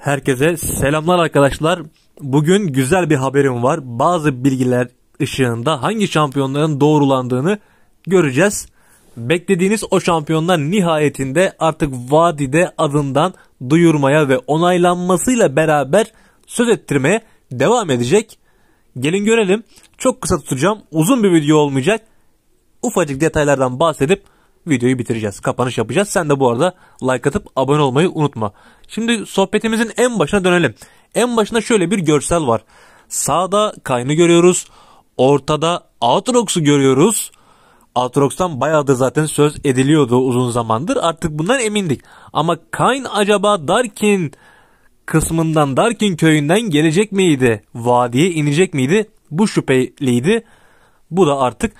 Herkese selamlar arkadaşlar. Bugün güzel bir haberim var. Bazı bilgiler ışığında hangi şampiyonların doğrulandığını göreceğiz. Beklediğiniz o şampiyonlar nihayetinde artık vadide adından duyurmaya ve onaylanmasıyla beraber söz ettirmeye devam edecek. Gelin görelim. Çok kısa tutacağım. Uzun bir video olmayacak. Ufacık detaylardan bahsedip videoyu bitireceğiz. Kapanış yapacağız. Sen de bu arada like atıp abone olmayı unutma. Şimdi sohbetimizin en başına dönelim. En başına şöyle bir görsel var. Sağda Kayn'ı görüyoruz. Ortada Aatrox'u görüyoruz. Aatrox'tan bayağıdır zaten söz ediliyordu uzun zamandır. Artık bundan emindik. Ama Kayn acaba Darkin kısmından Darkin köyünden gelecek miydi? Vadiye inecek miydi? Bu şüpheliydi. Bu da artık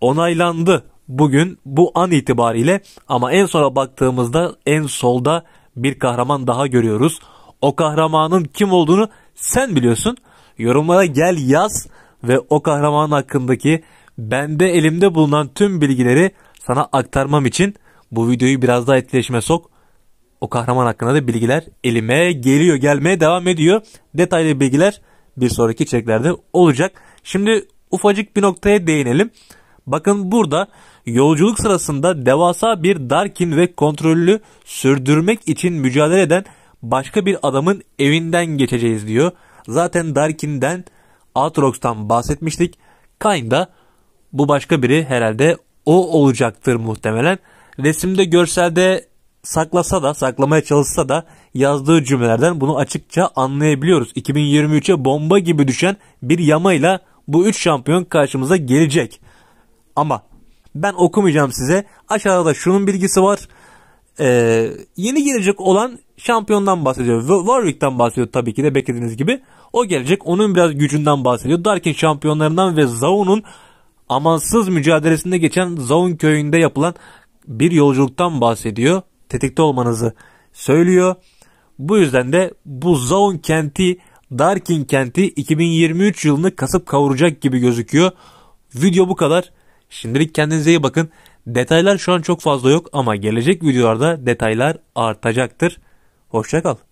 onaylandı bugün bu an itibariyle ama en sona baktığımızda en solda bir kahraman daha görüyoruz. O kahramanın kim olduğunu sen biliyorsun. Yorumlara gel yaz ve o kahraman hakkındaki bende elimde bulunan tüm bilgileri sana aktarmam için bu videoyu biraz daha etkileşime sok. O kahraman hakkında da bilgiler elime geliyor gelmeye devam ediyor. Detaylı bilgiler bir sonraki çeklerde olacak. Şimdi ufacık bir noktaya değinelim. Bakın burada yolculuk sırasında devasa bir Darkin ve kontrollü sürdürmek için mücadele eden başka bir adamın evinden geçeceğiz diyor. Zaten Darkin'den Aatrox'tan bahsetmiştik. Kayn'da bu başka biri herhalde o olacaktır muhtemelen. Resimde görselde saklasa da saklamaya çalışsa da yazdığı cümlelerden bunu açıkça anlayabiliyoruz. 2023'e bomba gibi düşen bir yamayla bu üç şampiyon karşımıza gelecek. Ama ben okumayacağım size. Aşağıda şunun bilgisi var. Ee, yeni gelecek olan şampiyondan bahsediyor. Warwick'ten bahsediyor tabii ki de beklediğiniz gibi. O gelecek onun biraz gücünden bahsediyor. Dark'in şampiyonlarından ve Zaun'un amansız mücadelesinde geçen Zaun köyünde yapılan bir yolculuktan bahsediyor. Tetikte olmanızı söylüyor. Bu yüzden de bu Zaun kenti Darkin kenti 2023 yılını kasıp kavuracak gibi gözüküyor. Video bu kadar. Şimdilik kendinize iyi bakın. Detaylar şu an çok fazla yok ama gelecek videolarda detaylar artacaktır. Hoşçakal.